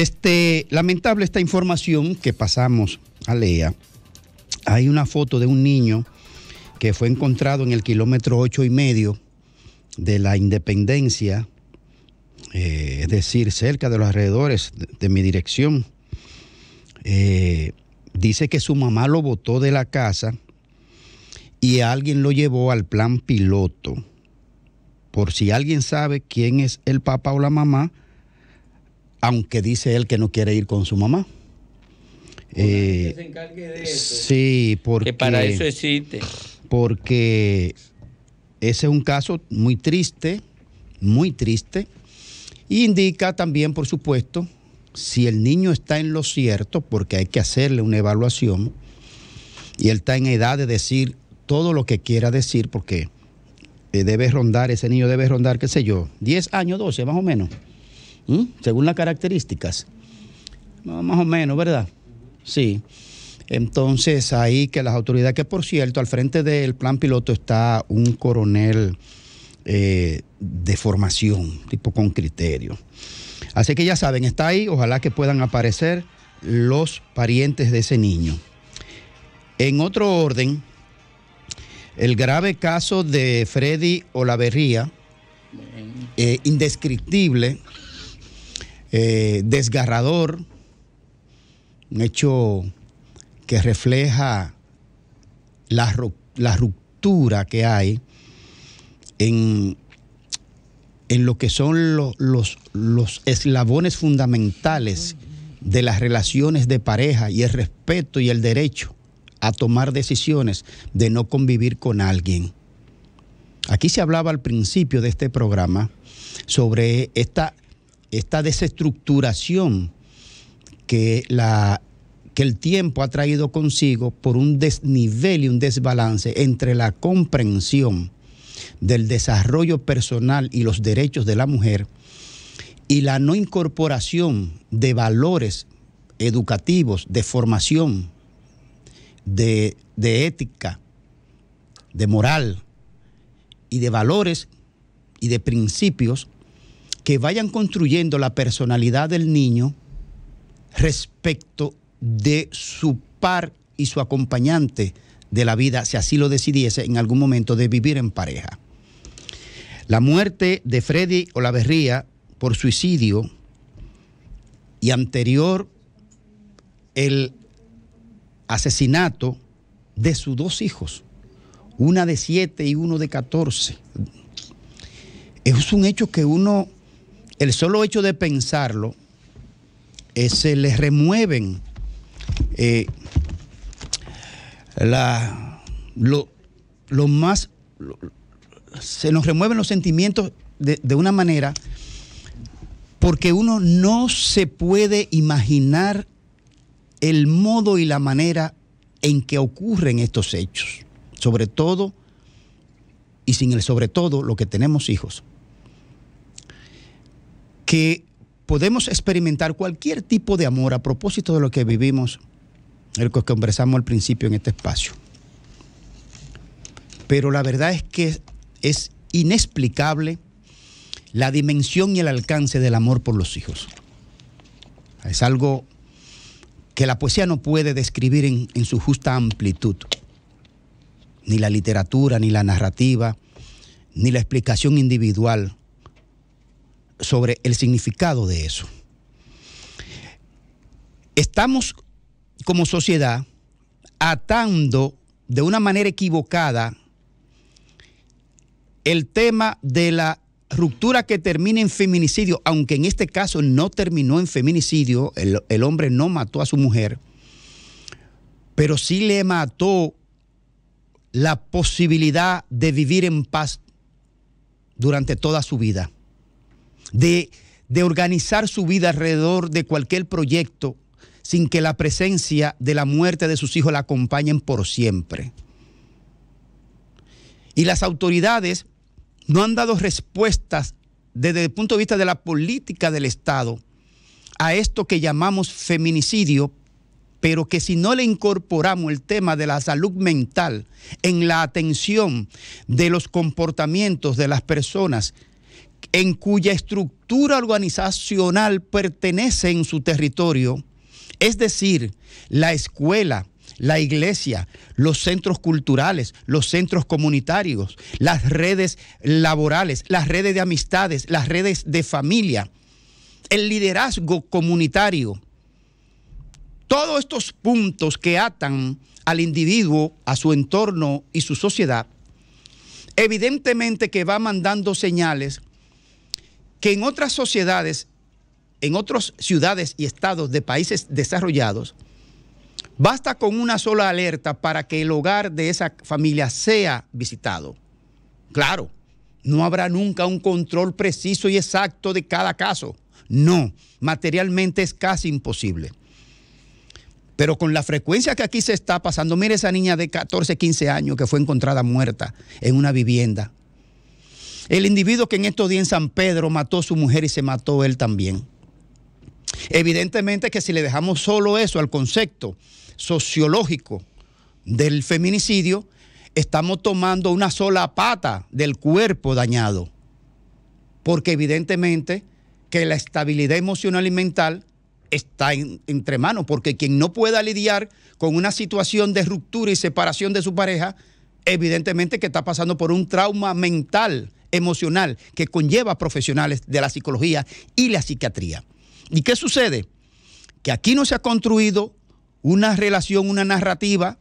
Este, lamentable esta información que pasamos a Lea. Hay una foto de un niño que fue encontrado en el kilómetro ocho y medio de la Independencia, eh, es decir, cerca de los alrededores de, mi dirección. Eh, dice que su mamá lo botó de la casa y alguien lo llevó al plan piloto. Por si alguien sabe quién es el papá o la mamá, aunque dice él que no quiere ir con su mamá. Eh, se encargue de eso. Sí, porque... Que para eso existe. Porque ese es un caso muy triste, muy triste. Y indica también, por supuesto, si el niño está en lo cierto, porque hay que hacerle una evaluación, y él está en edad de decir todo lo que quiera decir, porque eh, debe rondar, ese niño debe rondar, qué sé yo, 10 años, 12 más o menos. ¿Mm? según las características. más o menos, ¿verdad? Sí. Entonces ahí que las autoridades, que por cierto, al frente del plan piloto está un coronel eh, de formación, tipo con criterio. Así que ya saben, está ahí, ojalá que puedan aparecer los parientes de ese niño. En otro orden, el grave caso de Freddy Olaverría, eh, indescriptible, eh, desgarrador, un hecho que refleja la, ruptura que hay en, lo que son los eslabones fundamentales de las relaciones de pareja y el respeto y el derecho a tomar decisiones de no convivir con alguien. Aquí se hablaba al principio de este programa sobre esta esta desestructuración que, la, que el tiempo ha traído consigo por un desnivel y un desbalance entre la comprensión del desarrollo personal y los derechos de la mujer y la no incorporación de valores educativos, de formación, de, de ética, de moral y de valores y de principios que vayan construyendo la personalidad del niño respecto de su par y su acompañante de la vida, si así lo decidiese en algún momento, de vivir en pareja. La muerte de Freddy Olaverría por suicidio y anterior el asesinato de sus dos hijos, una de siete y uno de catorce. Es un hecho que uno el solo hecho de pensarlo, eh, se les remueven eh, lo, más, se nos remueven los sentimientos de, de una manera porque uno no se puede imaginar el modo y la manera en que ocurren estos hechos, sobre todo y sin el sobre todo lo que tenemos hijos que podemos experimentar cualquier tipo de amor a propósito de lo que vivimos, el que conversamos al principio en este espacio. Pero la verdad es que es inexplicable la dimensión y el alcance del amor por los hijos. Es algo que la poesía no puede describir en, su justa amplitud. Ni la literatura, ni la narrativa, ni la explicación individual sobre el significado de eso. Estamos como sociedad atando de una manera equivocada el tema de la ruptura que termina en feminicidio, aunque en este caso no terminó en feminicidio, el, hombre no mató a su mujer, pero sí le mató la posibilidad de vivir en paz durante toda su vida de, organizar su vida alrededor de cualquier proyecto sin que la presencia de la muerte de sus hijos la acompañen por siempre. Y las autoridades no han dado respuestas desde el punto de vista de la política del Estado a esto que llamamos feminicidio, pero que si no le incorporamos el tema de la salud mental en la atención de los comportamientos de las personas en cuya estructura organizacional pertenece en su territorio, es decir, la escuela, la iglesia, los centros culturales, los centros comunitarios, las redes laborales, las redes de amistades, las redes de familia, el liderazgo comunitario. Todos estos puntos que atan al individuo, a su entorno y su sociedad, evidentemente que va mandando señales que en otras sociedades, en otras ciudades y estados de países desarrollados, basta con una sola alerta para que el hogar de esa familia sea visitado. Claro, no habrá nunca un control preciso y exacto de cada caso. No, materialmente es casi imposible. Pero con la frecuencia que aquí se está pasando, mire esa niña de 14, 15 años que fue encontrada muerta en una vivienda. El individuo que en estos días en San Pedro mató a su mujer y se mató él también. Evidentemente que si le dejamos solo eso al concepto sociológico del feminicidio, estamos tomando una sola pata del cuerpo dañado. Porque evidentemente que la estabilidad emocional y mental está entre manos, porque quien no pueda lidiar con una situación de ruptura y separación de su pareja, evidentemente que está pasando por un trauma mental emocional que conlleva a profesionales de la psicología y la psiquiatría. ¿Y qué sucede? Que aquí no se ha construido una relación, una narrativa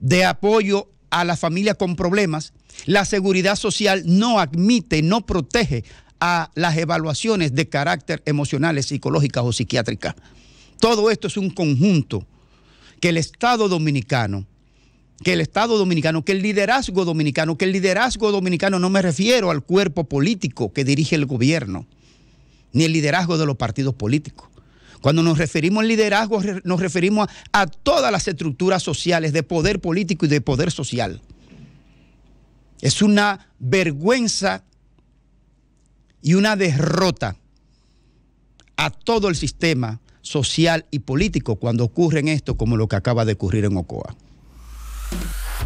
de apoyo a la familia con problemas. La seguridad social no admite, no protege a las evaluaciones de carácter emocionales, psicológicas o psiquiátricas. Todo esto es un conjunto que el Estado dominicano que el Estado dominicano, que el liderazgo dominicano, que el liderazgo dominicano no me refiero al cuerpo político que dirige el gobierno, ni el liderazgo de los partidos políticos. Cuando nos referimos al liderazgo, nos referimos a, todas las estructuras sociales de poder político y de poder social. Es una vergüenza y una derrota a todo el sistema social y político cuando ocurren esto como lo que acaba de ocurrir en Ocoa.